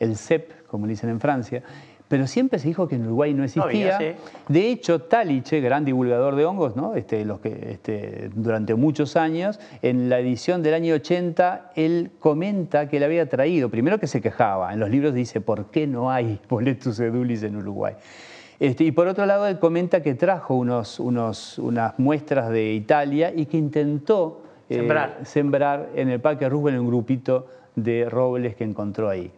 el CEP, como le dicen en Francia, pero siempre se dijo que en Uruguay no existía. De hecho, Taliche, gran divulgador de hongos, ¿no? Este, que, este, durante muchos años, en la edición del año 80, él comenta que le había traído, primero que se quejaba, en los libros dice, ¿por qué no hay boletus edulis en Uruguay? Este, y por otro lado, él comenta que trajo unas muestras de Italia y que intentó eh, sembrar. en el Parque Rubén un grupito de robles que encontró ahí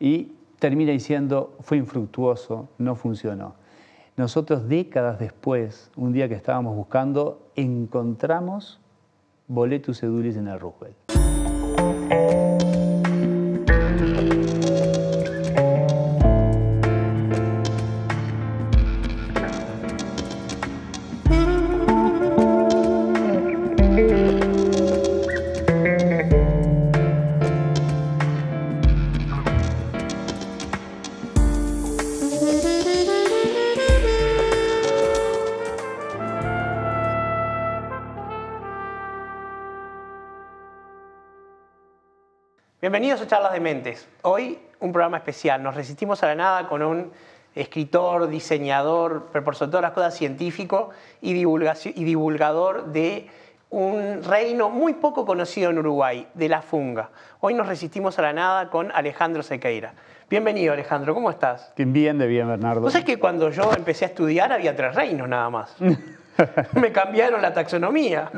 y termina diciendo, fue infructuoso, no funcionó. Nosotros décadas después, un día que estábamos buscando, encontramos boletus edulis en el Roosevelt. Bienvenidos a Charlas de Mentes. Hoy un programa especial. Nos resistimos a la nada con un escritor, diseñador, pero por sobre todas las cosas científico y, y divulgador de un reino muy poco conocido en Uruguay, de la funga. Hoy nos resistimos a la nada con Alejandro Sequeira. Bienvenido Alejandro, ¿cómo estás? Bien de bien, Bernardo. sé sabés que cuando yo empecé a estudiar había tres reinos nada más? Me cambiaron la taxonomía.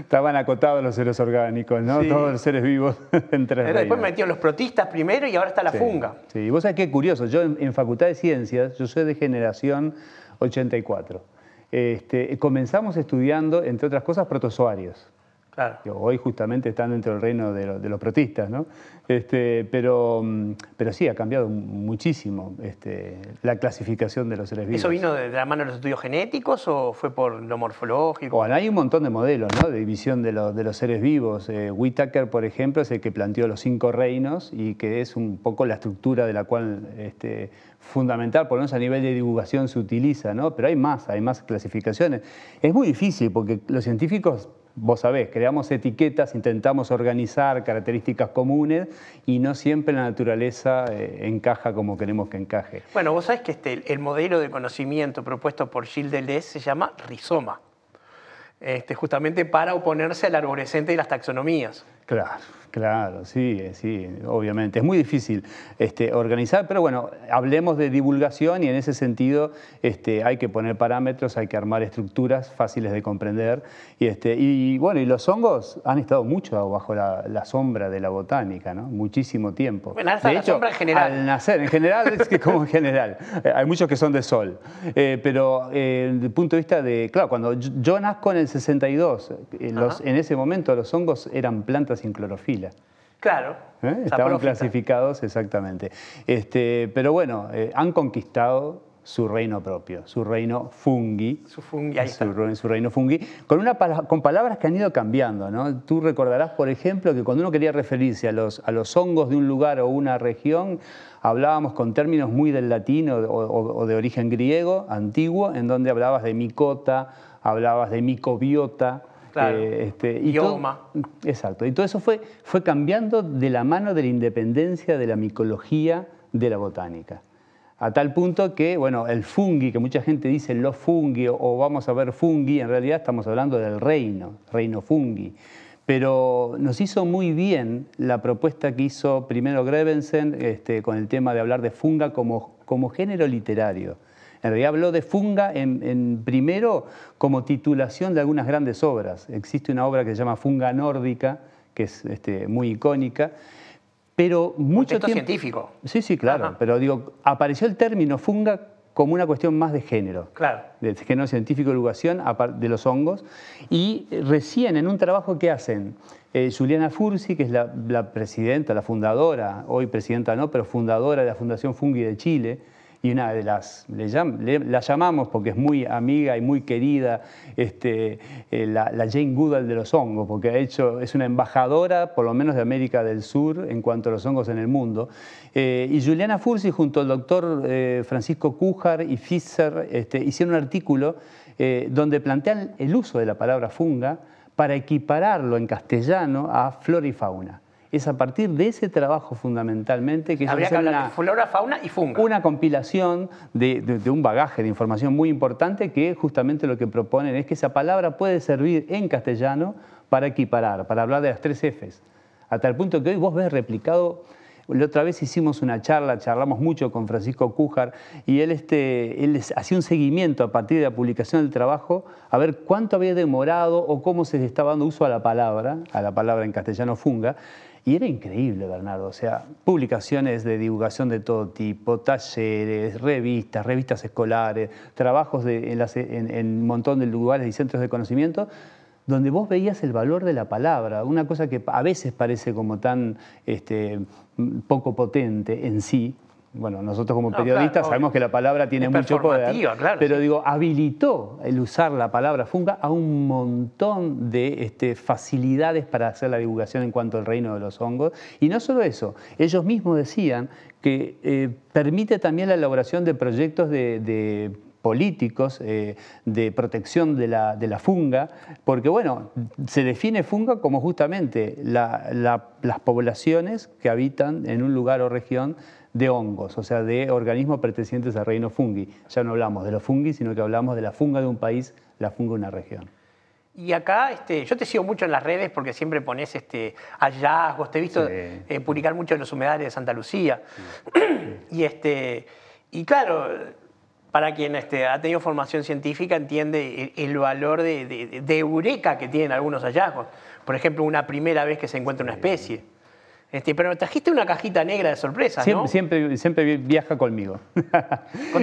Estaban acotados los seres orgánicos, ¿no? Todos los seres vivos en tres Pero Después metieron los protistas primero y ahora está la funga. Sí, vos sabés qué curioso. Yo en, Facultad de Ciencias, yo soy de generación 84. Este, comenzamos estudiando, entre otras cosas, protozoarios. Hoy justamente están dentro del reino de, los protistas, ¿no? Este, pero, mm, pero sí, ha cambiado muchísimo este, la clasificación de los seres vivos. ¿Eso vino de la mano de los estudios genéticos o fue por lo morfológico? Bueno, hay un montón de modelos ¿no? de división de, los seres vivos. Whittaker, eh, Whitaker, por ejemplo, es el que planteó los cinco reinos y que es un poco la estructura de la cual este, fundamental, por lo menos a nivel de divulgación se utiliza, ¿no? pero hay más, hay más clasificaciones. Es muy difícil porque los científicos vos sabés, creamos etiquetas, intentamos organizar características comunes y no siempre la naturaleza eh, encaja como queremos que encaje. Bueno, vos sabés que este, el modelo de conocimiento propuesto por Gilles Deleuze se llama rizoma, este, justamente para oponerse al arborescente y las taxonomías. Claro, claro, sí, sí, obviamente. Es muy difícil este, organizar, pero bueno, hablemos de divulgación y en ese sentido este, hay que poner parámetros, hay que armar estructuras fáciles de comprender. Y, este, y bueno, y los hongos han estado mucho bajo la, sombra de la botánica, ¿no? Muchísimo tiempo. de hecho, general. Al nacer, en general, es que como en general. Eh, hay muchos que son de sol. Eh, pero eh, desde el punto de vista de, claro, cuando yo, nazco en el 62, los, en ese momento los hongos eran plantas sin clorofila. Claro. ¿Eh? Estaban clasificados exactamente. Este, pero bueno, eh, han conquistado su reino propio, su reino fungi. Su reino fungi, con, una, con palabras que han ido cambiando. Tú recordarás, por ejemplo, que cuando uno quería referirse a los, a los hongos de un lugar o una región, hablábamos con términos muy del latín o de origen griego, antiguo, en donde hablabas de micota, hablabas de micobiota, eh, este, y exacto. Y todo eso fue, fue cambiando de la mano de la independencia de la micología de la botánica. A tal punto que, bueno, el fungi, que mucha gente dice los fungi o vamos a ver fungi, en realidad estamos hablando del reino, reino fungi. Pero nos hizo muy bien la propuesta que hizo primero Grevensen este, con el tema de hablar de funga como género literario. En realidad habló de funga en, primero como titulación de algunas grandes obras. Existe una obra que se llama Funga Nórdica, que es este, muy icónica. Pero mucho científico. Sí, sí, claro. Pero digo, apareció el término funga como una cuestión más de género. Claro. De género científico, educación, de los hongos. Y recién en un trabajo que hacen eh, Juliana Fursi, que es la, la, presidenta, la fundadora, hoy presidenta no, pero fundadora de la Fundación Fungi de Chile, y una de las, la llamamos porque es muy amiga y muy querida, este, eh, la, Jane Goodall de los hongos, porque ha hecho, es una embajadora, por lo menos de América del Sur, en cuanto a los hongos en el mundo. Eh, y Juliana Fursi, junto al doctor eh, Francisco Cújar y Fischer, este, hicieron un artículo donde plantean el uso de la palabra funga para equipararlo en castellano a flora y fauna es a partir de ese trabajo fundamentalmente que Habría que una, flora, fauna y funga. Una compilación de, de, un bagaje de información muy importante que justamente lo que proponen es que esa palabra puede servir en castellano para equiparar, para hablar de las tres Fs. Hasta el punto que hoy vos ves replicado la otra vez hicimos una charla, charlamos mucho con Francisco Cújar y él, este, él hacía un seguimiento a partir de la publicación del trabajo a ver cuánto había demorado o cómo se le estaba dando uso a la palabra, a la palabra en castellano funga. Y era increíble, Bernardo. O sea, publicaciones de divulgación de todo tipo, talleres, revistas, revistas escolares, trabajos en, un montón de lugares y centros de conocimiento donde vos veías el valor de la palabra, una cosa que a veces parece como tan este, poco potente en sí, bueno, nosotros como periodistas sabemos que la palabra tiene mucho poder, pero digo, habilitó el usar la palabra funga a un montón de este, facilidades para hacer la divulgación en cuanto al reino de los hongos. Y no solo eso, ellos mismos decían que eh, permite también la elaboración de proyectos de políticos eh, de protección de la, funga, porque bueno, se define funga como justamente las poblaciones que habitan en un lugar o región de hongos, o sea, de organismos pertenecientes al reino fungi. Ya no hablamos de los fungi, sino que hablamos de la funga de un país, la funga de una región. Y acá, este, yo te sigo mucho en las redes porque siempre pones este, hallazgos, te he visto eh, publicar mucho en los humedales de Santa Lucía. y, este, y claro, para quien este, ha tenido formación científica entiende el, valor de, eureka que tienen algunos hallazgos. Por ejemplo, una primera vez que se encuentra una especie. Este, pero trajiste una cajita negra de sorpresa, siempre, ¿no? Siempre, siempre viaja conmigo.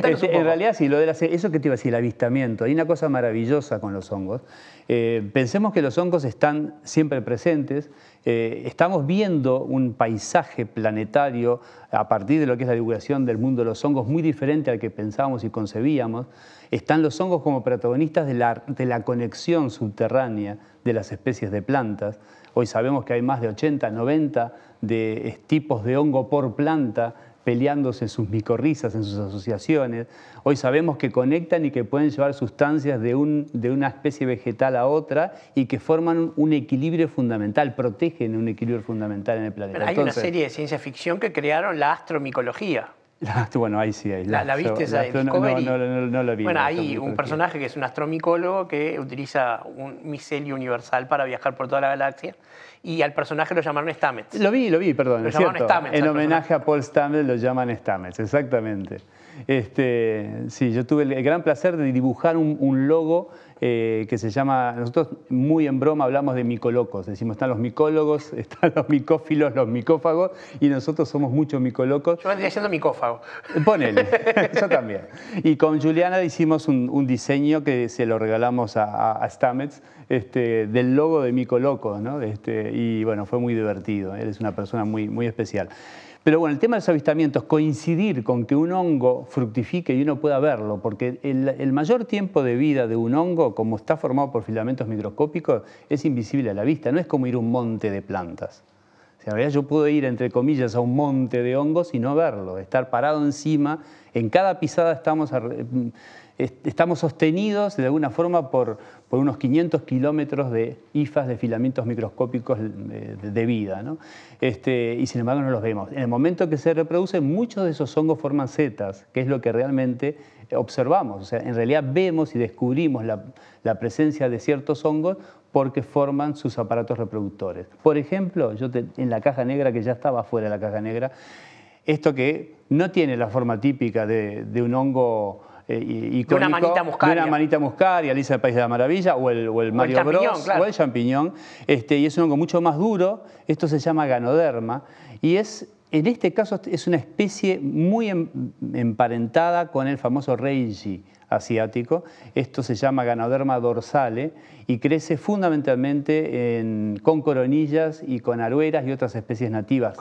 Este, en realidad, sí, lo de eso que te iba a decir, el avistamiento. Hay una cosa maravillosa con los hongos. Eh, pensemos que los hongos están siempre presentes, eh, estamos viendo un paisaje planetario a partir de lo que es la divulgación del mundo de los hongos muy diferente al que pensábamos y concebíamos. Están los hongos como protagonistas de la, de la conexión subterránea de las especies de plantas. Hoy sabemos que hay más de 80, 90 de, tipos de hongo por planta peleándose en sus micorrizas, en sus asociaciones. Hoy sabemos que conectan y que pueden llevar sustancias de, un, de una especie vegetal a otra y que forman un equilibrio fundamental, protegen un equilibrio fundamental en el planeta. Pero hay una serie de ciencia ficción que crearon la astromicología. bueno, ahí sí hay. ¿La, la, viste esa no, no, la vi. Bueno, hay un personaje que es un astromicólogo que utiliza un micelio universal para viajar por toda la galaxia y al personaje lo llamaron Stamets. Lo vi, lo vi, perdón. Lo llamaron cierto. Stamets. En homenaje a Paul Stamets lo llaman Stamets, exactamente. Este, sí, yo tuve el gran placer de dibujar un, un logo eh, que se llama, nosotros muy en broma hablamos de micolocos, decimos están los micólogos, están los micófilos, los micófagos, y nosotros somos muchos micolocos. Yo vendría siendo micófago. Eh, ponele, yo también. Y con Juliana hicimos un, diseño que se lo regalamos a, a, Stamets, este, del logo de Micoloco, ¿no? Este, y bueno, fue muy divertido, ¿eh? él es una persona muy, muy especial. Pero bueno, el tema de los avistamientos, coincidir con que un hongo fructifique y uno pueda verlo, porque el, mayor tiempo de vida de un hongo, como está formado por filamentos microscópicos, es invisible a la vista, no es como ir a un monte de plantas. sea, en realidad yo puedo ir, entre comillas, a un monte de hongos y no verlo, estar parado encima, en cada pisada estamos... A, estamos sostenidos de alguna forma por, unos 500 kilómetros de hifas de filamentos microscópicos eh, de, vida. Este, y sin embargo no los vemos. En el momento que se reproduce muchos de esos hongos forman setas, que es lo que realmente observamos. O sea, en realidad vemos y descubrimos la, presencia de ciertos hongos porque forman sus aparatos reproductores. Por ejemplo, yo en la caja negra, que ya estaba fuera de la caja negra, esto que no tiene la forma típica de un hongo eh, y una manita muscaria. y manita Alicia del País de la Maravilla, o el, o el Mario Bros, o el champiñón. Este, y es un hongo mucho más duro, esto se llama ganoderma, y es en este caso es una especie muy em, emparentada con el famoso reishi asiático. Esto se llama Ganoderma dorsale y crece fundamentalmente con coronillas y con arueras y otras especies nativas.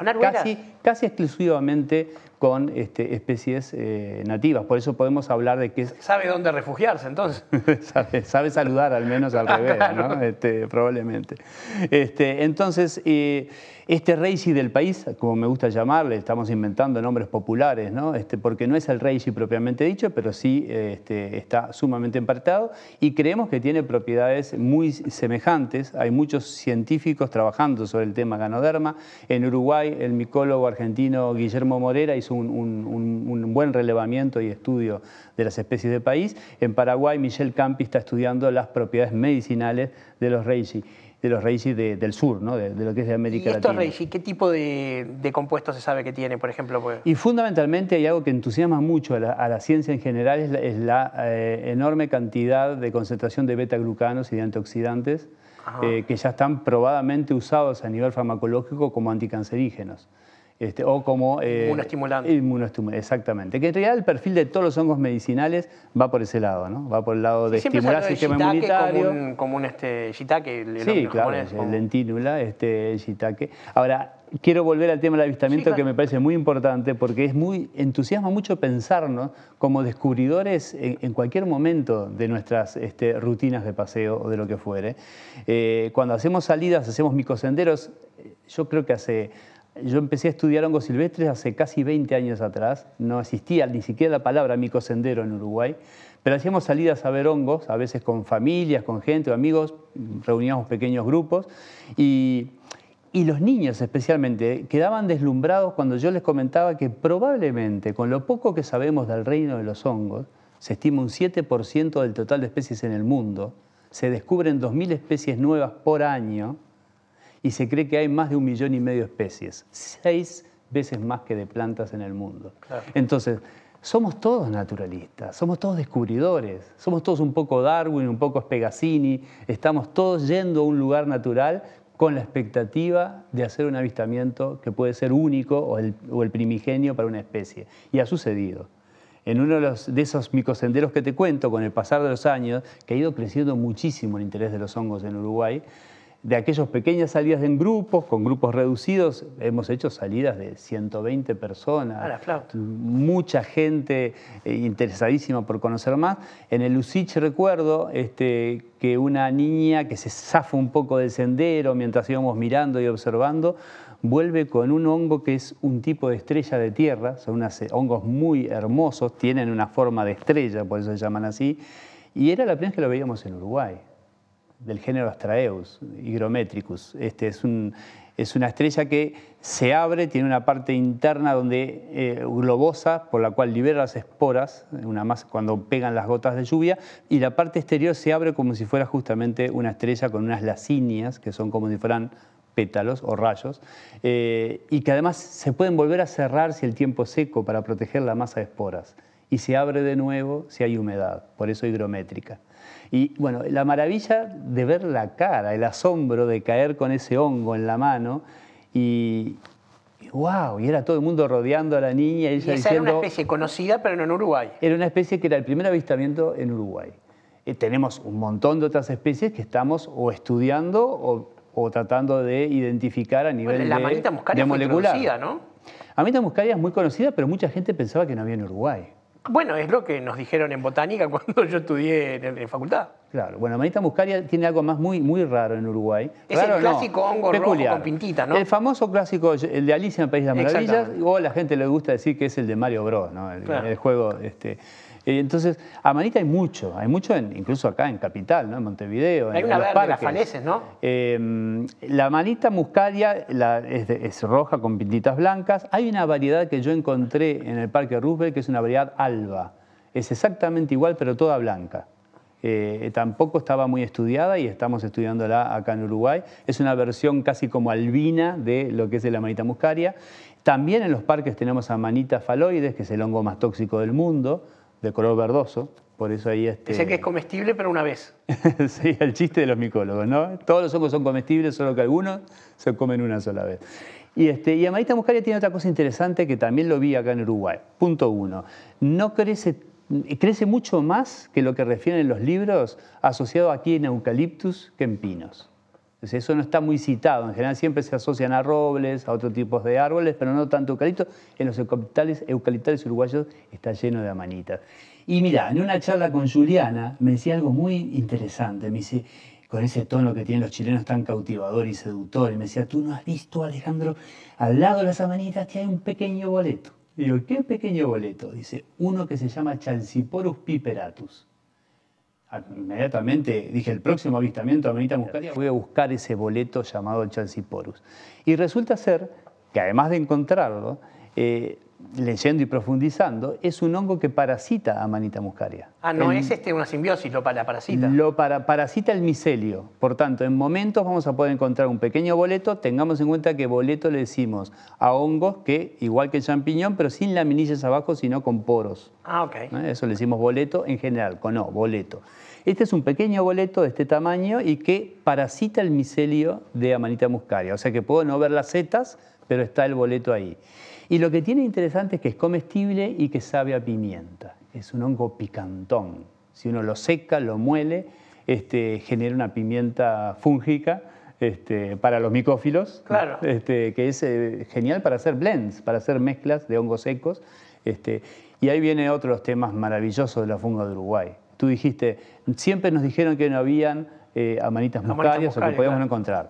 Casi, exclusivamente con este, especies eh, nativas. Por eso podemos hablar de que... ¿Sabe dónde refugiarse entonces? sabe, saludar al menos al ah, revés, ¿no? Este, probablemente. Este, entonces, eh, este Reishi del país, como me gusta llamarle, estamos inventando nombres populares, ¿no? Este, porque no es el Reishi propiamente dicho, pero sí este, está sumamente empartado y creemos que tiene propiedades muy semejantes. Hay muchos científicos trabajando sobre el tema ganoderma. En Uruguay, el micólogo argentino Guillermo Morera hizo un, buen relevamiento y estudio de las especies del país. En Paraguay, Michel Campi está estudiando las propiedades medicinales de los reishi de los raíces del sur, ¿no? de, lo que es de América qué tipo de, compuestos se sabe que tiene, por ejemplo? Y fundamentalmente hay algo que entusiasma mucho a la, ciencia en general, es la, eh, enorme cantidad de concentración de beta-glucanos y de antioxidantes eh, que ya están probadamente usados a nivel farmacológico como anticancerígenos. Este, o como... Eh, inmunostimulante. exactamente. Que en realidad el perfil de todos los hongos medicinales va por ese lado, ¿no? Va por el lado de estimular el sistema inmunitario. Como un, este, como este, shiitake, el, claro, el lentínula, este, el shiitake. Ahora, quiero volver al tema del avistamiento que me parece muy importante porque es muy entusiasma mucho pensarnos como descubridores en, cualquier momento de nuestras este, rutinas de paseo o de lo que fuere. Eh, cuando hacemos salidas, hacemos micosenderos, eh, yo creo que hace yo empecé a estudiar hongos silvestres hace casi 20 años atrás, no existía ni siquiera la palabra sendero en Uruguay, pero hacíamos salidas a ver hongos, a veces con familias, con gente o amigos, reuníamos pequeños grupos y, y los niños especialmente quedaban deslumbrados cuando yo les comentaba que probablemente con lo poco que sabemos del reino de los hongos, se estima un 7% del total de especies en el mundo, se descubren 2.000 especies nuevas por año, y se cree que hay más de un millón y medio de especies, seis veces más que de plantas en el mundo. Entonces, somos todos naturalistas, somos todos descubridores, somos todos un poco Darwin, un poco Spegazzini, estamos todos yendo a un lugar natural con la expectativa de hacer un avistamiento que puede ser único o el, primigenio para una especie. Y ha sucedido en uno de, los, de, esos micosenderos que te cuento, con el pasar de los años, que ha ido creciendo muchísimo el interés de los hongos en Uruguay, de aquellas pequeñas salidas en grupos, con grupos reducidos, hemos hecho salidas de 120 personas, mucha gente eh, interesadísima por conocer más. En el Lusich recuerdo este, que una niña que se zafa un poco del sendero mientras íbamos mirando y observando, vuelve con un hongo que es un tipo de estrella de tierra, son unos eh, hongos muy hermosos, tienen una forma de estrella, por eso se llaman así, y era la primera vez que lo veíamos en Uruguay del género Astraeus, Hygrometricus. Este es, una estrella que se abre, tiene una parte interna donde eh, globosa, por la cual libera las esporas, cuando pegan las gotas de lluvia, y la parte exterior se abre como si fuera justamente una estrella con unas lacinias, que son como si fueran pétalos o rayos, eh, y que además se pueden volver a cerrar si el tiempo es seco para proteger la masa de esporas. Y se abre de nuevo si hay humedad, por eso higrométrica. Y bueno, la maravilla de ver la cara, el asombro de caer con ese hongo en la mano y, wow, y era todo el mundo rodeando a la niña. y esa era una especie conocida, pero no en Uruguay. Era una especie que era el primer avistamiento en Uruguay. Eh, tenemos un montón de otras especies que estamos o estudiando o, tratando de identificar a nivel bueno, la de, muscaria conocida, ¿no? muscaria es muy conocida, pero mucha gente pensaba que no había en Uruguay. Bueno, es lo que nos dijeron en botánica cuando yo estudié en, facultad. Claro, bueno, Manita muscaria tiene algo más muy, muy raro en Uruguay. Es el clásico hongo rojo con pintita, ¿no? El famoso clásico, el de Alicia en País de las Maravillas, o la gente le gusta decir que es el de Mario Bros, ¿no? El, el juego este, eh, entonces, Amanita hay mucho, hay mucho incluso acá en Capital, en Montevideo, hay en, una los Las faleces, ¿no? Em, la manita muscaria es, roja con pintitas blancas. Hay una variedad que yo encontré en el Parque Roosevelt que es una variedad alba. Es exactamente igual, pero toda blanca. Eh, tampoco estaba muy estudiada y estamos estudiándola acá en Uruguay. Es una versión casi como albina de lo que es la manita muscaria. También en los parques tenemos a manita faloides, que es el hongo más tóxico del mundo, de color verdoso. Por eso ahí este... Dice que es comestible, pero una vez. sí, el chiste de los micólogos, ¿no? Todos los ojos son comestibles, solo que algunos se comen una sola vez. Y, este, y Amarita muscaria tiene otra cosa interesante que también lo vi acá en Uruguay. Punto uno, no crece, crece mucho más que lo que refieren los libros asociados aquí en eucaliptus que en pinos eso no está muy citado. En general siempre se asocian a robles, a otros tipos de árboles, pero no tanto eucalipto. En los eucaliptales, eucaliptales uruguayos está lleno de amanitas. Y mira, en una charla con Juliana me decía algo muy interesante. Me dice, con ese tono que tienen los chilenos tan cautivador y seductor, y me decía, tú no has visto, Alejandro, al lado de las amanitas que hay un pequeño boleto. Y digo, ¿qué pequeño boleto? Dice, uno que se llama Chalciporus piperatus inmediatamente dije, el próximo avistamiento a muscaria, voy a buscar ese boleto llamado el Y resulta ser que además de encontrarlo, eh, leyendo y profundizando, es un hongo que parasita a Manita muscaria. Ah, no es este una simbiosis, lo para, parasita. Lo para, parasita el micelio. Por tanto, en momentos vamos a poder encontrar un pequeño boleto. Tengamos en cuenta que boleto le decimos a hongos que, igual que el champiñón, pero sin laminillas abajo, sino con poros. Ah, ok. Eso le decimos boleto en general, con no, boleto. Este es un pequeño boleto de este tamaño y que parasita el micelio de Amanita muscaria. O sea que puedo no ver las setas, pero está el boleto ahí. Y lo que tiene interesante es que es comestible y que sabe a pimienta. Es un hongo picantón. Si uno lo seca, lo muele, este, genera una pimienta fúngica este, para los micófilos, claro. Este, que es eh, genial para hacer blends, para hacer mezclas de hongos secos. Este. y ahí de los temas maravillosos de la funga de Uruguay. Tú dijiste, siempre nos dijeron que no habían eh, amanitas muscarias o que podíamos encontrar.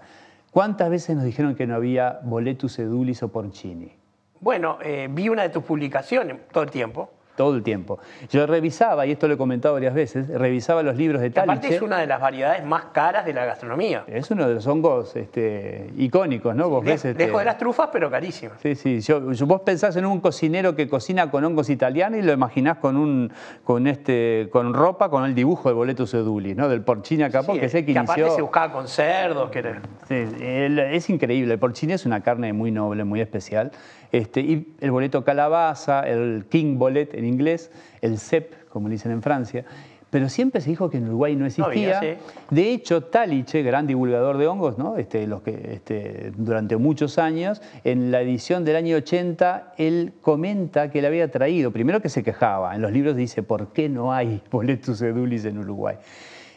¿Cuántas veces nos dijeron que no había boletus edulis o porcini? Bueno, eh, vi una de tus publicaciones todo el tiempo, todo el tiempo. Yo revisaba, y esto lo he comentado varias veces, revisaba los libros de tal aparte es una de las variedades más caras de la gastronomía. Es uno de los hongos este, icónicos, ¿no? Dejo este, de las trufas, pero carísimas. Sí, sí. vos pensás en un cocinero que cocina con hongos italianos y lo imaginás con, un, con, este, con ropa, con el dibujo de Boleto Seduli, ¿no? Del Porcini Capó, que sé que, aparte se buscaba con cerdos. Que sí, es increíble. El Porcini es una carne muy noble, muy especial. Este, y el boleto calabaza, el King Bolet en inglés, el CEP, como dicen en Francia, pero siempre se dijo que en Uruguay no existía. De hecho, Taliche, gran divulgador de hongos, este, este, durante muchos años, en la edición del año 80, él comenta que le había traído, primero que se quejaba, en los libros dice, ¿por qué no hay boletus edulis en Uruguay?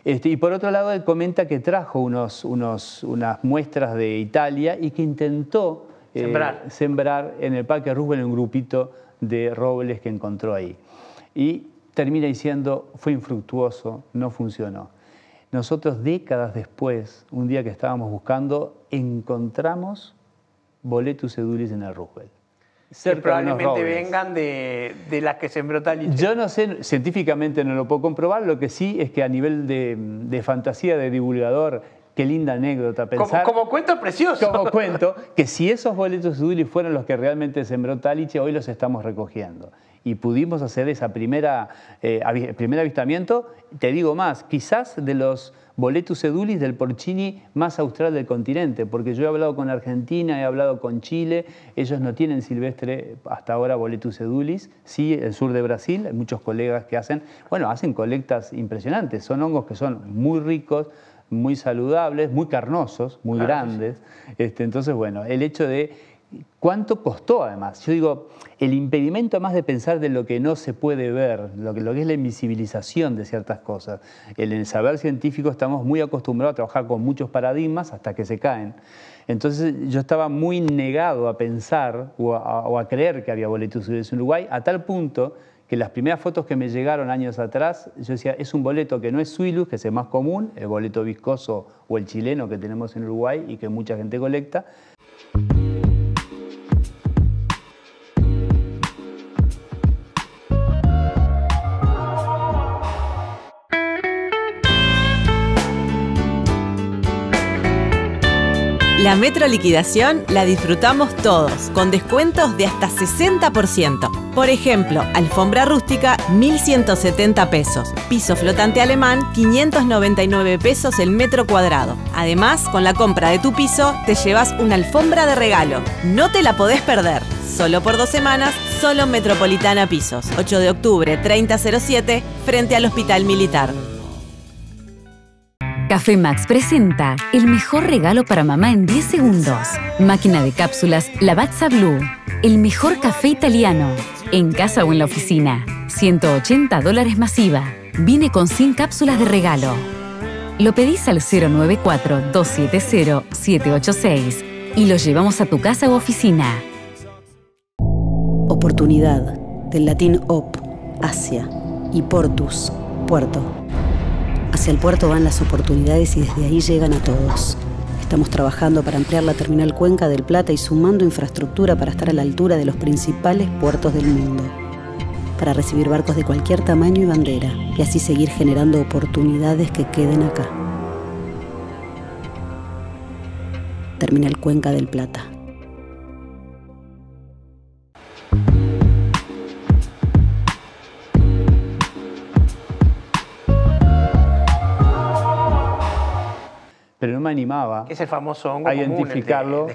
Este, y por otro lado, él comenta que trajo unos, unas muestras de Italia y que intentó eh, sembrar. en el Parque en un grupito de robles que encontró ahí. Y termina diciendo, fue infructuoso, no funcionó. Nosotros décadas después, un día que estábamos buscando, encontramos boletus edulis en el Roosevelt. probablemente vengan de, de, las que sembró tal. Yo no sé, científicamente no lo puedo comprobar, lo que sí es que a nivel de, de fantasía de divulgador Qué linda anécdota pensar. Como, cuento precioso. Como cuento, que si esos boletos edulis fueron los que realmente sembró Taliche, hoy los estamos recogiendo. Y pudimos hacer ese eh, primer avistamiento, te digo más, quizás de los boletus edulis del porcini más austral del continente, porque yo he hablado con Argentina, he hablado con Chile, ellos no tienen silvestre hasta ahora boletus edulis, sí el sur de Brasil, hay muchos colegas que hacen, bueno, hacen colectas impresionantes, son hongos que son muy ricos, muy saludables, muy carnosos, muy grandes. Este, entonces, bueno, el hecho de cuánto costó además. Yo digo, el impedimento más de pensar de lo que no se puede ver, lo que, es la invisibilización de ciertas cosas. En el saber científico estamos muy acostumbrados a trabajar con muchos paradigmas hasta que se caen. Entonces yo estaba muy negado a pensar o a, creer que había boletus en Uruguay a tal punto que las primeras fotos que me llegaron años atrás, yo decía, es un boleto que no es Suilus, que es el más común, el boleto viscoso o el chileno que tenemos en Uruguay y que mucha gente colecta. La Metro Liquidación la disfrutamos todos, con descuentos de hasta 60%. Por ejemplo, alfombra rústica, 1.170 pesos. Piso flotante alemán, 599 pesos el metro cuadrado. Además, con la compra de tu piso, te llevas una alfombra de regalo. No te la podés perder. Solo por dos semanas, solo Metropolitana Pisos. 8 de octubre, 3007, frente al Hospital Militar. Café Max presenta el mejor regalo para mamá en 10 segundos. Máquina de cápsulas Lavazza Blue. El mejor café italiano. En casa o en la oficina. 180 dólares masiva. Viene con 100 cápsulas de regalo. Lo pedís al 094-270-786 y lo llevamos a tu casa o oficina. Oportunidad. Del latín op, Asia. Y portus, puerto. Hacia el puerto van las oportunidades y desde ahí llegan a todos. Estamos trabajando para ampliar la terminal Cuenca del Plata y sumando infraestructura para estar a la altura de los principales puertos del mundo, para recibir barcos de cualquier tamaño y bandera, y así seguir generando oportunidades que queden acá. Terminal Cuenca del Plata. pero no me animaba es famoso a identificarlo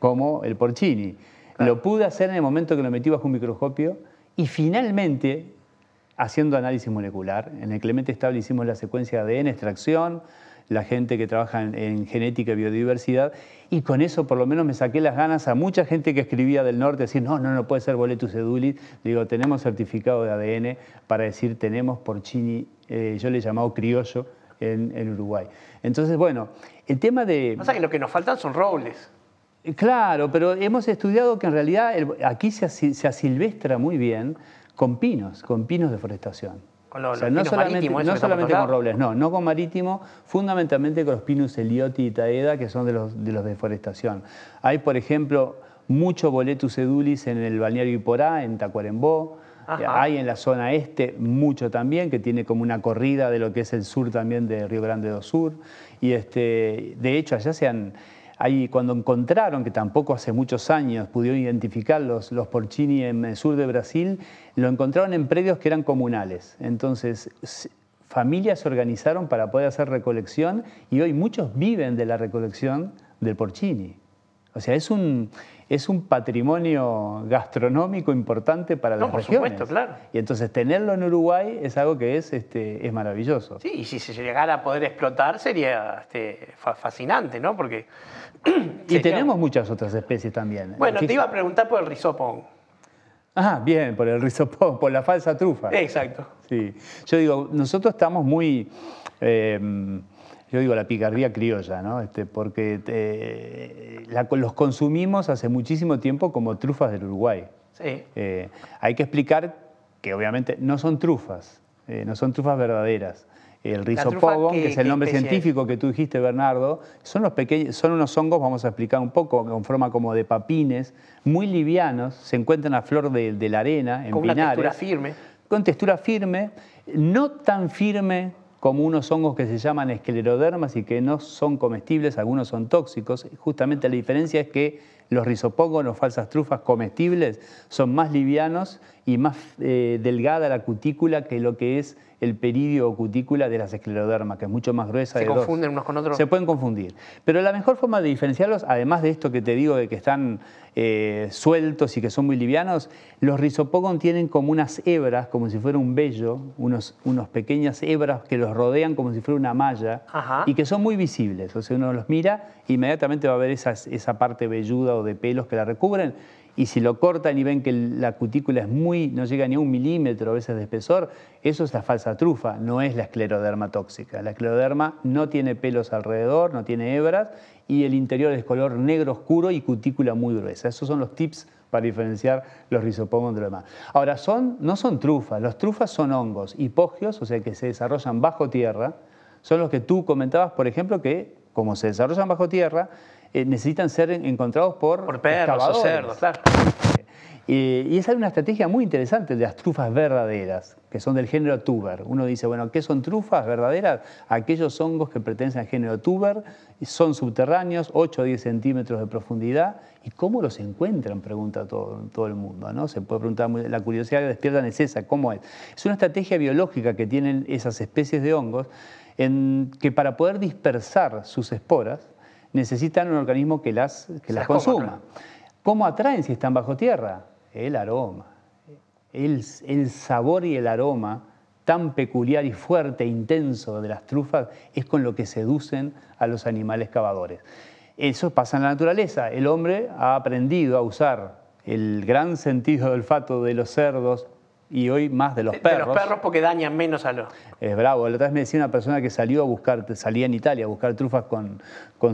como el porcini. Lo pude hacer en el momento que lo metí bajo un microscopio y finalmente, haciendo análisis molecular, en el Clemente Estable hicimos la secuencia de ADN, extracción, la gente que trabaja en, genética y biodiversidad, y con eso por lo menos me saqué las ganas a mucha gente que escribía del norte, decir, no, no, no puede ser boletus edulis, digo, tenemos certificado de ADN para decir, tenemos porcini, eh, yo le he llamado criollo, en, Uruguay. Entonces, bueno, el tema de... que lo que nos faltan son robles. Claro, pero hemos estudiado que en realidad aquí se, asilvestra muy bien con pinos, con pinos de forestación. Con los, no solamente, con robles, no, no con marítimo, fundamentalmente con los pinus Elioti y Taeda, que son de los, de los Hay, por ejemplo, mucho boletus edulis en el balneario Iporá, en Tacuarembó, eh, hay en la zona este mucho también, que tiene como una corrida de lo que es el sur también de Río Grande do Sur. Y este, de hecho, allá se han... Ahí cuando encontraron, que tampoco hace muchos años pudieron identificar los, los porcini en el sur de Brasil, lo encontraron en predios que eran comunales. Entonces, familias se organizaron para poder hacer recolección y hoy muchos viven de la recolección del porcini. O sea, es un, es un patrimonio gastronómico importante para no, las por supuesto, claro. Y entonces tenerlo en Uruguay es algo que es, este, es maravilloso. Sí, y si se llegara a poder explotar sería este, fascinante, ¿no? Porque... y tenemos muchas otras especies también. ¿eh? Bueno, te iba a preguntar por el rizopón. Ah, bien, por el rizopón, por la falsa trufa. Exacto. Sí. Yo digo, nosotros estamos muy... Eh, yo digo la picardía criolla, ¿no? Este, porque eh, los consumimos hace muchísimo tiempo como trufas del Uruguay. Eh, hay que explicar que obviamente no son trufas, eh, no son trufas verdaderas. El rizopogon, que, es el nombre científico que tú dijiste, Bernardo, son, los pequeños, son unos hongos, vamos a explicar un poco, con forma como de papines, muy livianos, se encuentran a flor de, la arena, en con Con textura firme. Con textura firme, no tan firme como unos hongos que se llaman esclerodermas y que no son comestibles, algunos son tóxicos. Justamente la diferencia es que los o falsas trufas comestibles, son más livianos y más eh, delgada la cutícula que lo que es el peridio o cutícula de las esclerodermas, que es mucho más gruesa. Se confunden unos con otros. Se pueden confundir. Pero la mejor forma de diferenciarlos, además de esto que te digo de que están eh, sueltos y que son muy livianos, los rizopogon tienen como unas hebras, como si fuera un vello, unos, unos pequeñas hebras que los rodean como si fuera una malla y que son muy visibles. O sea, uno los mira inmediatamente va a ver esa parte velluda o de pelos que la recubren, y si lo cortan y ven que la cutícula es muy, no llega ni a un milímetro a veces de espesor, eso es la falsa trufa, no es la escleroderma tóxica. La escleroderma no tiene pelos alrededor, no tiene hebras y el interior es color negro oscuro y cutícula muy gruesa. Esos son los tips para diferenciar los rizopomos de lo demás. Ahora, son, no son trufas, los trufas son hongos, hipogios, o sea que se desarrollan bajo tierra, son los que tú comentabas, por ejemplo, que como se desarrollan bajo tierra, eh, necesitan ser encontrados por, perros o cerdos, eh, y esa es una estrategia muy interesante de las trufas verdaderas, que son del género tuber. Uno dice, bueno, ¿qué son trufas verdaderas? Aquellos hongos que pertenecen al género tuber, son subterráneos, 8 o 10 centímetros de profundidad. ¿Y cómo los encuentran? Pregunta todo, el mundo. ¿no? Se puede preguntar, la curiosidad que despiertan es esa, ¿cómo es? Es una estrategia biológica que tienen esas especies de hongos en que para poder dispersar sus esporas, necesitan un organismo que las, que las consuma. ¿Cómo atraen si están bajo tierra? El aroma. El, el, sabor y el aroma tan peculiar y fuerte e intenso de las trufas es con lo que seducen a los animales cavadores. Eso pasa en la naturaleza. El hombre ha aprendido a usar el gran sentido de olfato de los cerdos y hoy más de los perros. De los perros porque dañan menos a los. Es bravo. La otra vez me decía una persona que salió a buscar, salía en Italia a buscar trufas con,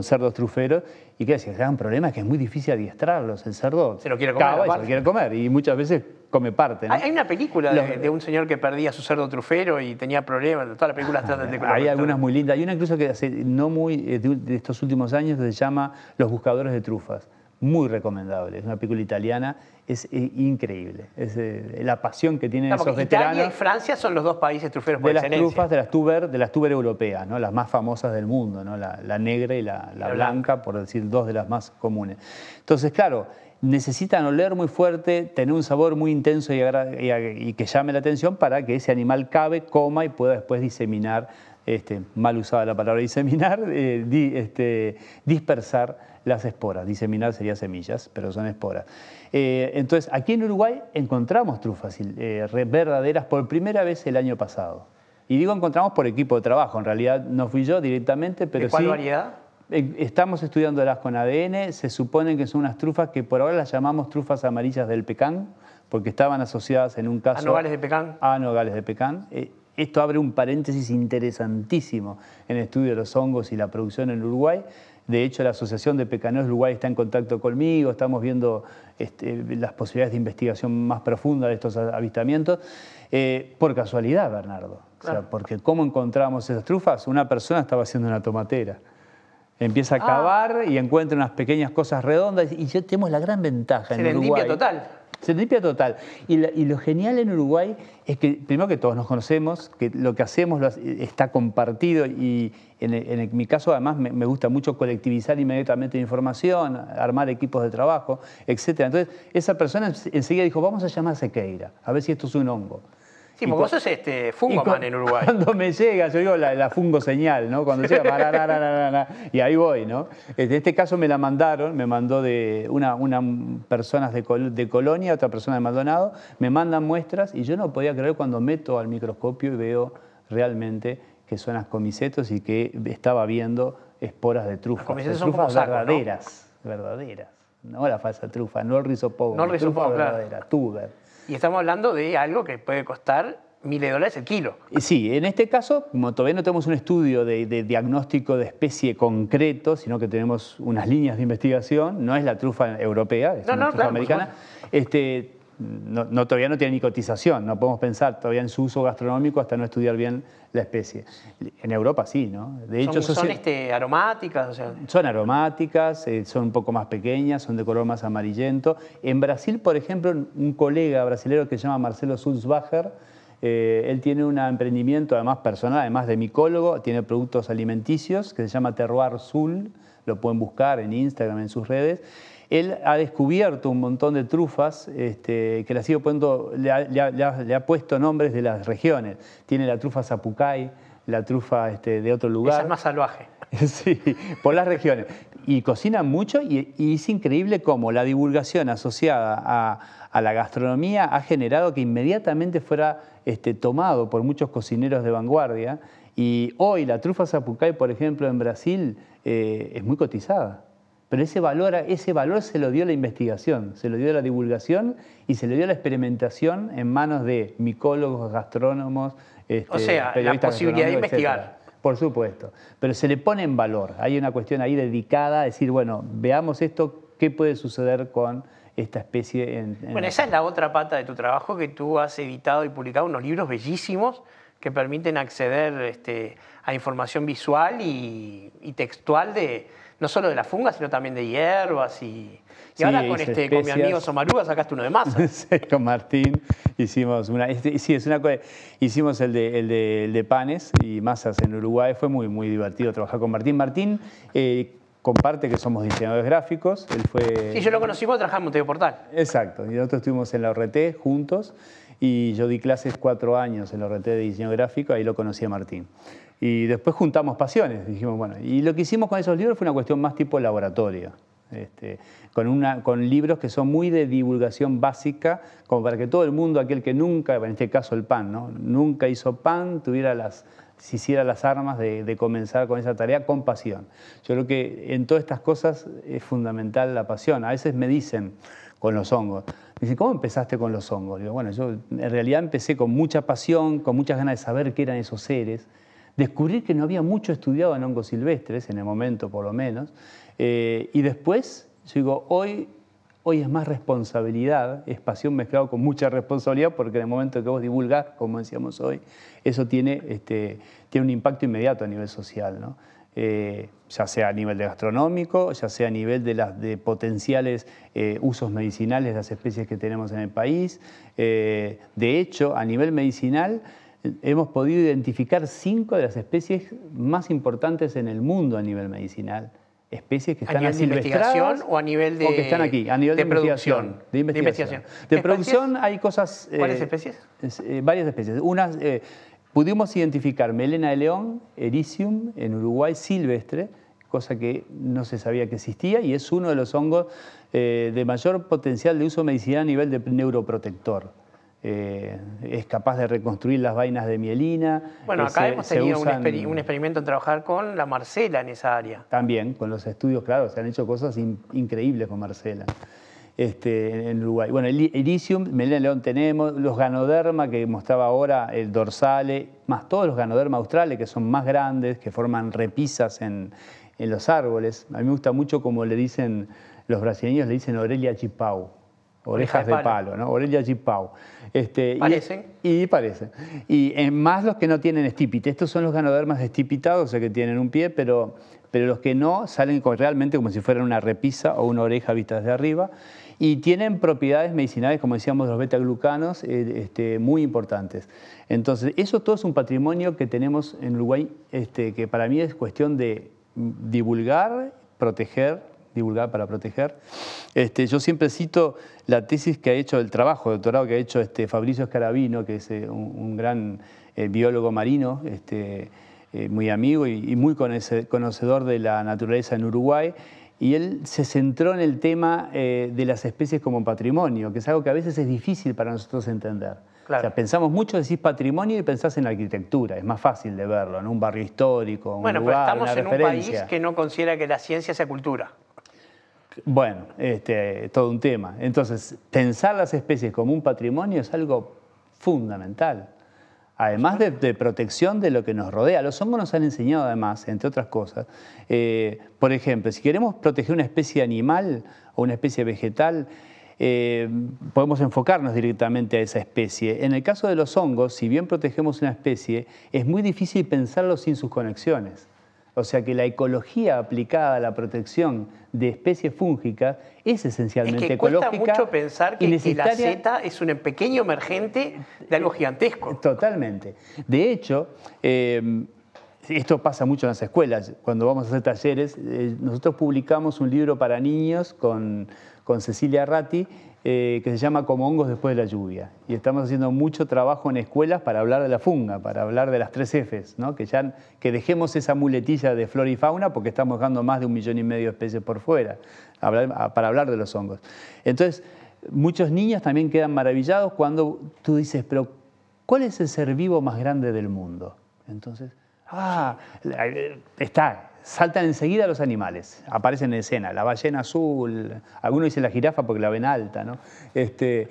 cerdos truferos y que decía, se gran problema que es muy difícil adiestrarlos. El cerdo se lo quiere comer. se lo quiere comer y muchas veces come parte. Hay una película de, un señor que perdía su cerdo trufero y tenía problemas. Todas las películas tratan de Hay algunas muy lindas. Hay una incluso que hace no muy eh, de estos últimos años se llama Los Buscadores de Trufas muy recomendable. Es una película italiana, es eh, increíble. Es eh, la pasión que tienen esos veteranos. Italia y Francia son los dos países truferos por de las trufas, de las tuber, de las tuber europeas, ¿no? las más famosas del mundo, ¿no? la, negra y la, blanca, por decir dos de las más comunes. Entonces, claro, necesitan oler muy fuerte, tener un sabor muy intenso y, que llame la atención para que ese animal cabe, coma y pueda después diseminar, este, mal usada la palabra diseminar, eh, este, dispersar las esporas. Diseminar sería semillas, pero son esporas. Eh, entonces, aquí en Uruguay encontramos trufas eh, verdaderas por primera vez el año pasado. Y digo encontramos por equipo de trabajo, en realidad no fui yo directamente, pero ¿De cuál variedad? Eh, estamos estudiándolas con ADN, se supone que son unas trufas que por ahora las llamamos trufas amarillas del pecán, porque estaban asociadas en un caso... A nogales de pecán. A nogales de pecán. esto abre un paréntesis interesantísimo en el estudio de los hongos y la producción en Uruguay, de hecho, la Asociación de Pecaneros Uruguay está en contacto conmigo, estamos viendo este, las posibilidades de investigación más profunda de estos avistamientos. Eh, por casualidad, Bernardo. O sea, porque ¿cómo encontramos esas trufas? Una persona estaba haciendo una tomatera. Empieza a ah. cavar y encuentra unas pequeñas cosas redondas y ya tenemos la gran ventaja en Uruguay. total. Se total. Y, lo genial en Uruguay es que, primero que todos nos conocemos, que lo que hacemos está compartido y en, mi caso además me, gusta mucho colectivizar inmediatamente información, armar equipos de trabajo, etcétera, Entonces, esa persona enseguida dijo, vamos a llamar a Sequeira, a ver si esto es un hongo. Sí, vos sos este, Fungoman en Uruguay. Cuando me llega, yo digo la, fungo señal, ¿no? Cuando llega, llama y ahí voy, ¿no? En este caso me la mandaron, me mandó de una, una personas de, Colonia, otra persona de Maldonado, me mandan muestras y yo no podía creer cuando meto al microscopio y veo realmente que son ascomicetos y que estaba viendo esporas de trufa. son trufas verdaderas, verdaderas. No la falsa trufa, no el rizopogo. No el rizopogo, verdadera, tuber. Y estamos hablando de algo que puede costar miles de dólares el kilo. Sí, en este caso, como todavía no tenemos un estudio de, diagnóstico de especie concreto, sino que tenemos unas líneas de investigación, no es la trufa europea, es la trufa americana, no, todavía no tiene nicotización, no podemos pensar todavía en su uso gastronómico hasta no estudiar bien la especie. En Europa sí, ¿no? De hecho, ¿Son, este, aromáticas? Son aromáticas, eh, son un poco más pequeñas, son de color más amarillento. En Brasil, por ejemplo, un colega brasilero que se llama Marcelo Sulzbacher, eh, él tiene un emprendimiento, además personal, además de micólogo, tiene productos alimenticios que se llama Terroir Sul, lo pueden buscar en Instagram, en sus redes él ha descubierto un montón de trufas este, que le ha, sido le, ha, puesto nombres de las regiones. Tiene la trufa zapucay, la trufa este, de otro lugar. Esa es más salvaje. Sí, por las regiones. Y cocina mucho y, es increíble cómo la divulgación asociada a, la gastronomía ha generado que inmediatamente fuera este, tomado por muchos cocineros de vanguardia. Y hoy la trufa zapucay, por ejemplo, en Brasil eh, es muy cotizada. Pero ese valor, ese valor se lo dio la investigación, se lo dio la divulgación y se le dio la experimentación en manos de micólogos, gastrónomos, este, o sea, la posibilidad de investigar. Por supuesto, pero se le pone en valor. Hay una cuestión ahí dedicada a decir, bueno, veamos esto, qué puede suceder con esta especie. bueno, esa es la otra pata de tu trabajo, que tú has editado y publicado unos libros bellísimos que permiten acceder este, a información visual y textual de, no solo de la funga, sino también de hierbas y, y ahora con, este, con mi amigo Somaruga sacaste uno de masas sí, con Martín hicimos una. Este, es una Hicimos el de, panes y masas en Uruguay. Fue muy, muy divertido trabajar con Martín. Martín eh, comparte que somos diseñadores gráficos. Él Sí, yo lo conocí cuando trabajaba en Montevideo Portal. Exacto. Y nosotros estuvimos en la ORT juntos y yo di clases cuatro años en la ORT de diseño gráfico. Ahí lo conocí a Martín. Y después juntamos pasiones. Dijimos, bueno, y lo que hicimos con esos libros fue una cuestión más tipo laboratorio. Este, con, una, con libros que son muy de divulgación básica, como para que todo el mundo, aquel que nunca, en este caso el pan, ¿no? nunca hizo pan, tuviera las, se hiciera las armas de, comenzar con esa tarea con pasión. Yo creo que en todas estas cosas es fundamental la pasión. A veces me dicen, con los hongos. dice, ¿cómo empezaste con los hongos? bueno, yo en realidad empecé con mucha pasión, con muchas ganas de saber qué eran esos seres descubrir que no había mucho estudiado en hongos silvestres, en el momento por lo menos, eh, y después, yo digo, hoy, hoy es más responsabilidad, es pasión mezclado con mucha responsabilidad, porque en el momento que vos divulgás, como decíamos hoy, eso tiene, este, tiene un impacto inmediato a nivel social. Eh, ya sea a nivel gastronómico, ya sea a nivel de, las, potenciales eh, usos medicinales de las especies que tenemos en el país. de hecho, a nivel medicinal, hemos podido identificar cinco de las especies más importantes en el mundo a nivel medicinal. Especies que están ¿A investigación o a nivel de.? que están aquí, a nivel de, de producción. De investigación. De, producción hay cosas. ¿Cuáles eh, especies? Eh, varias especies. Unas. Eh, pudimos identificar melena de león, ericium, en Uruguay silvestre, cosa que no se sabía que existía y es uno de los hongos de mayor potencial de uso medicinal a nivel de neuroprotector. Eh, es capaz de reconstruir las vainas de mielina. Bueno, eh, acá hemos tenido un, experimento en trabajar con la Marcela en esa área. También, con los estudios, claro, se han hecho cosas increíbles con Marcela. Este, en Uruguay. Bueno, el Elysium, Melena León tenemos, los ganoderma que mostraba ahora, el dorsale, más todos los ganoderma australes que son más grandes, que forman repisas en, en los árboles. A mí me gusta mucho como le dicen, los brasileños le dicen Aurelia Chipau, Orejas de, palo, ¿no? Oreja Jipau. Este, parecen. Y, y, parecen. Y eh, más los que no tienen estípite. Estos son los ganodermas estipitados, o sea que tienen un pie, pero, pero los que no salen realmente como si fueran una repisa o una oreja vista desde arriba. Y tienen propiedades medicinales, como decíamos, los beta-glucanos, eh, este, muy importantes. Entonces, eso todo es un patrimonio que tenemos en Uruguay, este, que para mí es cuestión de divulgar, proteger divulgar para proteger. Este, yo siempre cito la tesis que ha hecho, el trabajo de doctorado que ha hecho este Fabricio Escarabino, que es eh, un, gran eh, biólogo marino, este, eh, muy amigo y, muy conocedor de la naturaleza en Uruguay. Y él se centró en el tema de las especies como patrimonio, que es algo que a veces es difícil para nosotros entender. O sea, pensamos mucho, decís patrimonio y pensás en arquitectura, es más fácil de verlo, en un barrio histórico, un Bueno, pero estamos en un país que no considera que la ciencia sea cultura. Bueno, este, todo un tema. Entonces, pensar las especies como un patrimonio es algo fundamental. Además de, protección de lo que nos rodea. Los hongos nos han enseñado además, entre otras cosas, eh, por ejemplo, si queremos proteger una especie animal o una especie vegetal, eh, podemos enfocarnos directamente a esa especie. En el caso de los hongos, si bien protegemos una especie, es muy difícil pensarlo sin sus conexiones. O sea que la ecología aplicada a la protección de especies fúngicas es esencialmente es cuesta mucho pensar que, la Z es un pequeño emergente de algo gigantesco. Totalmente. De hecho, eh, esto pasa mucho en las escuelas. Cuando vamos a hacer talleres, eh, nosotros publicamos un libro para niños con, con Cecilia Ratti eh, que se llama Como hongos después de la lluvia. Y estamos haciendo mucho trabajo en escuelas para hablar de la funga, para hablar de las tres Fs, ¿no? que, ya, que dejemos esa muletilla de flora y fauna porque estamos dejando más de un millón y medio de especies por fuera, para hablar de los hongos. Entonces, muchos niños también quedan maravillados cuando tú dices, pero ¿cuál es el ser vivo más grande del mundo? Entonces, ah, eh, está, saltan enseguida los animales, aparecen en escena, la ballena azul, algunos dicen la jirafa porque la ven alta, ¿no? Este,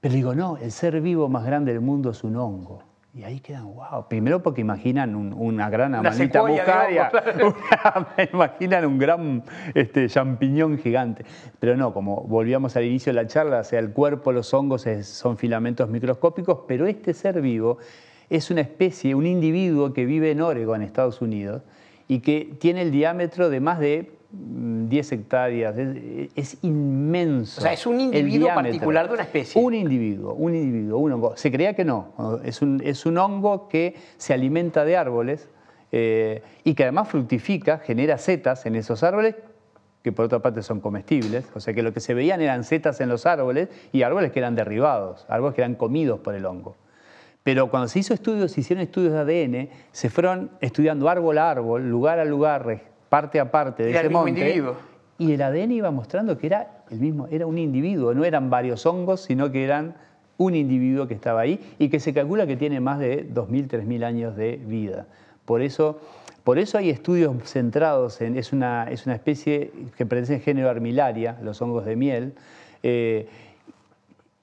pero digo, no, el ser vivo más grande del mundo es un hongo. Y ahí quedan, wow. Primero porque imaginan una gran amanita bucaria, imaginan un gran este, champiñón gigante. Pero no, como volvíamos al inicio de la charla, o sea, el cuerpo, los hongos son filamentos microscópicos, pero este ser vivo es una especie, un individuo que vive en Oregon, Estados Unidos, y que tiene el diámetro de más de 10 mm, hectáreas, es, inmenso. O sea, es un individuo particular de una especie. Un individuo, un individuo, un hongo. Se creía que no, es un, hongo que se alimenta de árboles eh, y que además fructifica, genera setas en esos árboles que por otra parte son comestibles, o sea que lo que se veían eran setas en los árboles y árboles que eran derribados, árboles que eran comidos por el hongo. Pero cuando se hizo estudios, se hicieron estudios de ADN, se fueron estudiando árbol a árbol, lugar a lugar, parte a parte de era ese el mismo individuo. Y el ADN iba mostrando que era el mismo, era un individuo, no eran varios hongos, sino que eran un individuo que estaba ahí y que se calcula que tiene más de 2.000, 3.000 años de vida. Por eso, por eso hay estudios centrados en, es una, es una especie que pertenece al género armilaria, los hongos de miel, eh,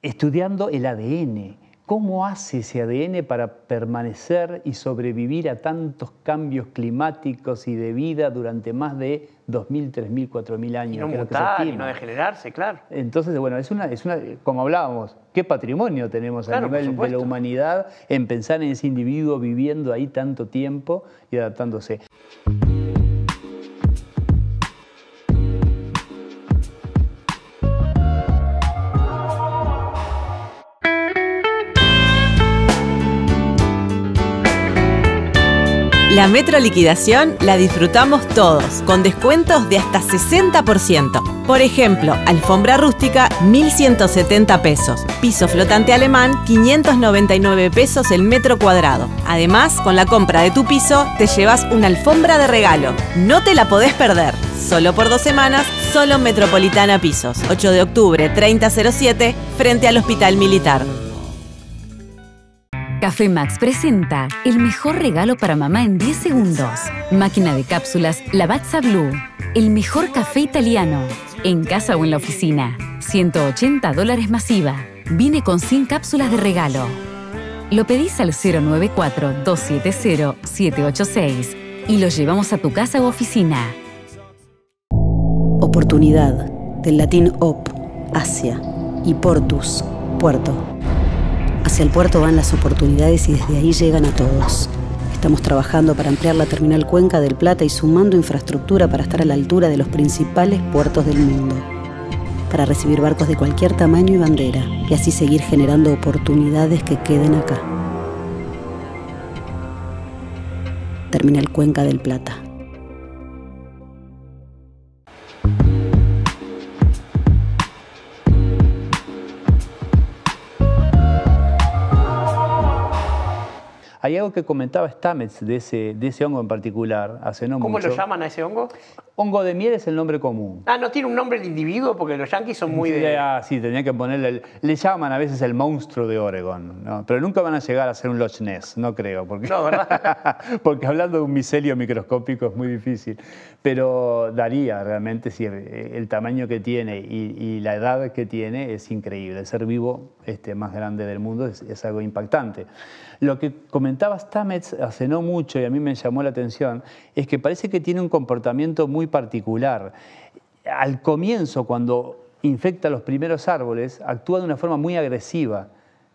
estudiando el ADN ¿Cómo hace ese ADN para permanecer y sobrevivir a tantos cambios climáticos y de vida durante más de 2.000, 3.000, 4.000 años? Y no mutar, y no degenerarse, claro. Entonces, bueno, es una, es una, como hablábamos, qué patrimonio tenemos a nivel de la humanidad en pensar en ese individuo viviendo ahí tanto tiempo y adaptándose. La Metro Liquidación la disfrutamos todos, con descuentos de hasta 60%. Por ejemplo, alfombra rústica, 1.170 pesos. Piso flotante alemán, 599 pesos el metro cuadrado. Además, con la compra de tu piso, te llevas una alfombra de regalo. No te la podés perder. Solo por dos semanas, solo Metropolitana Pisos. 8 de octubre, 3007, frente al Hospital Militar. Café Max presenta el mejor regalo para mamá en 10 segundos. Máquina de cápsulas La Lavazza Blue. El mejor café italiano. En casa o en la oficina. 180 dólares masiva. Viene con 100 cápsulas de regalo. Lo pedís al 094-270-786 y lo llevamos a tu casa o oficina. Oportunidad. Del latín op, Asia. Y portus, puerto. Hacia el puerto van las oportunidades y desde ahí llegan a todos. Estamos trabajando para ampliar la terminal Cuenca del Plata y sumando infraestructura para estar a la altura de los principales puertos del mundo, para recibir barcos de cualquier tamaño y bandera, y así seguir generando oportunidades que queden acá. Terminal Cuenca del Plata. Hay algo que comentaba Stamets de ese, hongo en particular hace no ¿Cómo lo llaman a ese hongo? Hongo de miel es el nombre común. Ah, ¿no tiene un nombre de individuo? Porque los yanquis son muy sí, de... Ah, sí, que ponerle... Le llaman a veces el monstruo de Oregon, ¿no? Pero nunca van a llegar a ser un Loch Ness, no creo. Porque... No, ¿verdad? porque hablando de un micelio microscópico es muy difícil. Pero daría realmente, si el tamaño que tiene y, la edad que tiene es increíble. El ser vivo este, más grande del mundo es, algo impactante. Lo que comentaba Stamets hace no mucho y a mí me llamó la atención es que parece que tiene un comportamiento muy particular. Al comienzo, cuando infecta los primeros árboles, actúa de una forma muy agresiva,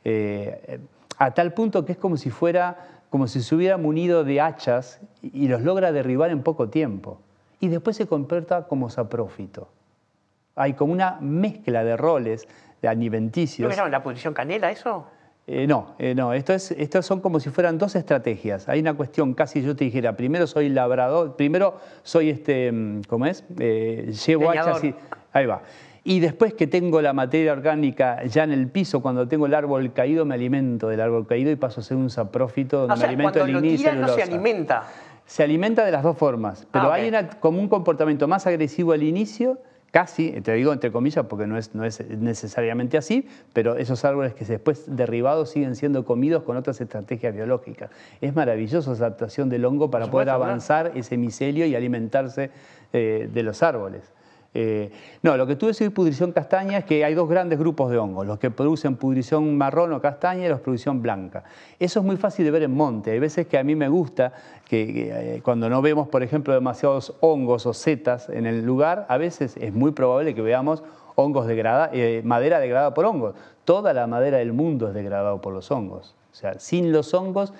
eh, a tal punto que es como si fuera como si se hubiera munido de hachas y los logra derribar en poco tiempo. Y después se comporta como saprófito. Hay como una mezcla de roles de alimenticios. la posición canela eso? Eh, no, eh, no, esto es, estas son como si fueran dos estrategias. Hay una cuestión casi, yo te dijera, primero soy labrador, primero soy este, mm, ¿cómo es? Eh, llevo hachas y, Ahí va. Y después que tengo la materia orgánica ya en el piso, cuando tengo el árbol caído, me alimento del árbol caído y paso a ser un saprófito donde me alimento el inicio. no se alimenta. Se alimenta de las dos formas, pero ah, hay como un comportamiento más agresivo al inicio casi, te digo entre comillas porque no es, no es necesariamente así, pero esos árboles que después derribados siguen siendo comidos con otras estrategias biológicas. Es maravilloso esa adaptación del hongo para poder avanzar ese micelio y alimentarse eh, de los árboles. Eh, no, lo que tú decís pudrición castaña es que hay dos grandes grupos de hongos, los que producen pudrición marrón o castaña y los pudrición blanca. Eso es muy fácil de ver en monte. Hay veces que a mí me gusta que, eh, cuando no vemos, por ejemplo, demasiados hongos o setas en el lugar, a veces es muy probable que veamos hongos degrada, eh, madera degradada por hongos. Toda la madera del mundo es degradada por los hongos. O sea, sin los hongos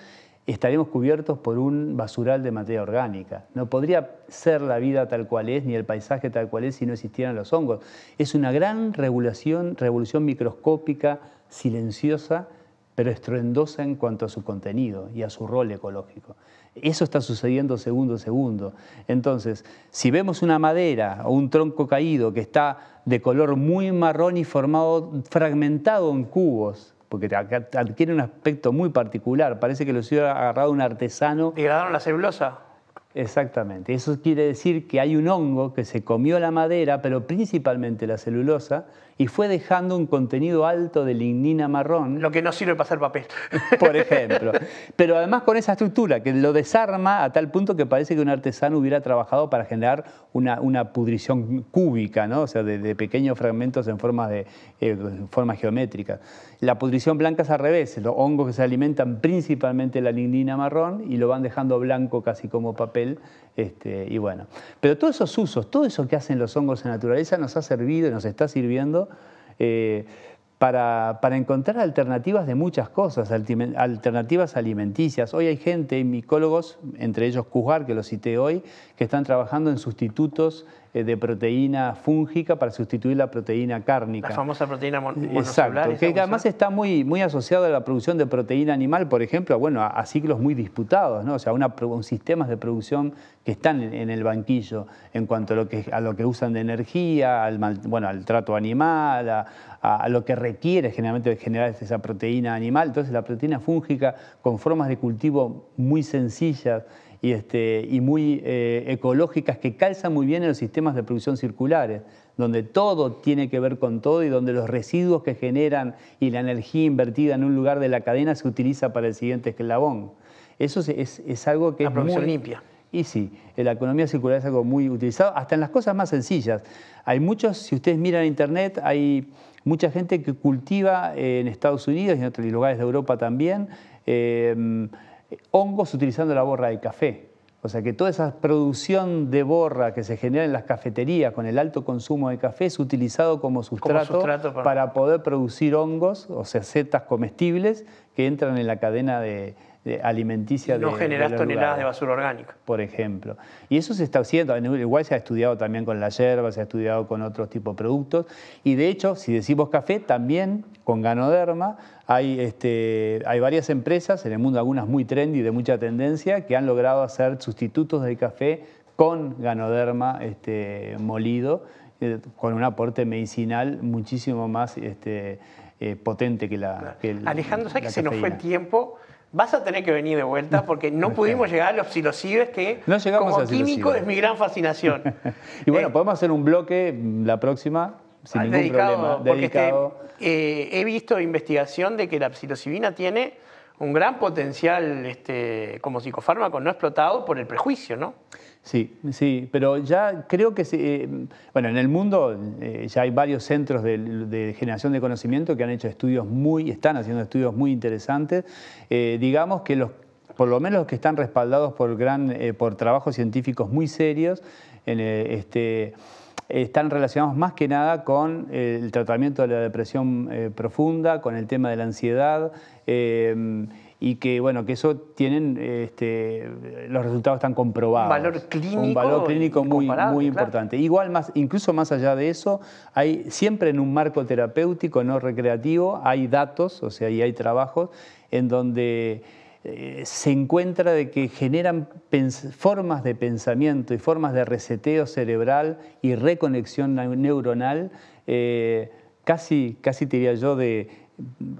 estaremos cubiertos por un basural de materia orgánica. No podría ser la vida tal cual es, ni el paisaje tal cual es, si no existieran los hongos. Es una gran regulación, revolución microscópica, silenciosa, pero estruendosa en cuanto a su contenido y a su rol ecológico. Eso está sucediendo segundo a segundo. Entonces, si vemos una madera o un tronco caído que está de color muy marrón y formado, fragmentado en cubos, porque adquiere un aspecto muy particular, parece que lo hubiera agarrado un artesano. ¿Degradaron la celulosa? Exactamente, eso quiere decir que hay un hongo que se comió la madera, pero principalmente la celulosa, y fue dejando un contenido alto de lignina marrón. Lo que no sirve para hacer papel. Por ejemplo. Pero además con esa estructura que lo desarma a tal punto que parece que un artesano hubiera trabajado para generar una, pudrición cúbica, ¿no? o sea, de, pequeños fragmentos en forma de, eh, La pudrición blanca es al revés, los hongos que se alimentan principalmente la lignina marrón y lo van dejando blanco casi como papel. Este, y bueno. Pero todos esos usos, todo eso que hacen los hongos en naturaleza nos ha servido y nos está sirviendo eh, para, para, encontrar alternativas de muchas cosas, alternativas alimenticias. Hoy hay gente, micólogos, entre ellos Cujar, que lo cité hoy, que están trabajando en sustitutos eh, de proteína fúngica para sustituir la proteína cárnica. La famosa proteína mon Exacto, que además está muy, muy asociada a la producción de proteína animal, por ejemplo, bueno, a, ciclos muy disputados, ¿no? o sea, a sistemas de producción que están en, el banquillo en cuanto a lo que, a lo que usan de energía, al, bueno, al trato animal, a, a, lo que requiere generalmente de generar esa proteína animal. Entonces la proteína fúngica con formas de cultivo muy sencillas y, este, y muy eh, ecológicas que calzan muy bien en los sistemas de producción circulares, donde todo tiene que ver con todo y donde los residuos que generan y la energía invertida en un lugar de la cadena se utiliza para el siguiente esclavón. Eso es, algo que... La muy... limpia. Y sí, eh, la economía circular es algo muy utilizado, hasta en las cosas más sencillas. Hay muchos, si ustedes miran internet, hay mucha gente que cultiva eh, en Estados Unidos y en otros lugares de Europa también hongos utilizando la borra de café. O sea que toda esa producción de borra que se genera en las cafeterías con el alto consumo de café es utilizado como sustrato, para... poder producir hongos, o sea, setas comestibles que entran en la cadena de, alimenticia. No generas toneladas de basura orgánica. Por ejemplo. Y eso se está haciendo. En se ha estudiado también con la hierba, se ha estudiado con otros tipos de productos. Y de hecho, si decimos café, también con Ganoderma hay, este, hay varias empresas en el mundo, algunas muy trendy, de mucha tendencia, que han logrado hacer sustitutos del café con Ganoderma este, molido, eh, con un aporte medicinal muchísimo más... Este, eh, potente que la. Que Alejandro, ¿sabes que se nos fue el tiempo? vas a tener que venir de vuelta porque no pudimos llegar a los psilocibes que no como químico es mi gran fascinación. y bueno, eh, podemos hacer un bloque la próxima sin ah, ningún problema. Porque este, eh, he visto investigación de que la psilocibina tiene un gran potencial este, como psicofármaco no explotado por el prejuicio, ¿no? Sí, sí, pero ya creo que, eh, bueno, en el mundo eh, ya hay varios centros de, generación de conocimiento que han hecho estudios muy, están haciendo estudios muy interesantes. Eh, digamos que los, por lo menos los que están respaldados por, gran, por trabajos científicos muy serios, este, están relacionados más que nada con el tratamiento de la depresión profunda, con el tema de la ansiedad y que bueno que eso tienen este, los resultados están comprobados un valor clínico un valor clínico muy importante igual más incluso más allá de eso hay siempre en un marco terapéutico no recreativo hay datos o sea y hay trabajos en donde eh, se encuentra de que generan formas de pensamiento y formas de reseteo cerebral y reconexión neuronal eh, casi casi diría yo de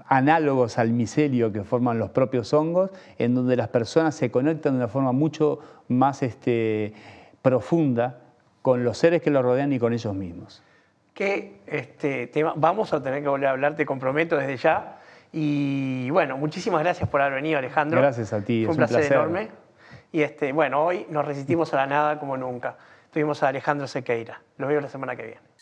análogos al micelio que forman los propios hongos, en donde las personas se conectan de una forma mucho más este, profunda con los seres que los rodean y con ellos mismos. Que este, tema, vamos a tener que volver a hablar, te comprometo desde ya. Y bueno, muchísimas gracias por haber venido, Alejandro. Gracias a ti, Fue un, es un placer enorme. Y este, bueno, hoy nos resistimos a la nada como nunca. Tuvimos a Alejandro Sequeira. Los veo la semana que viene.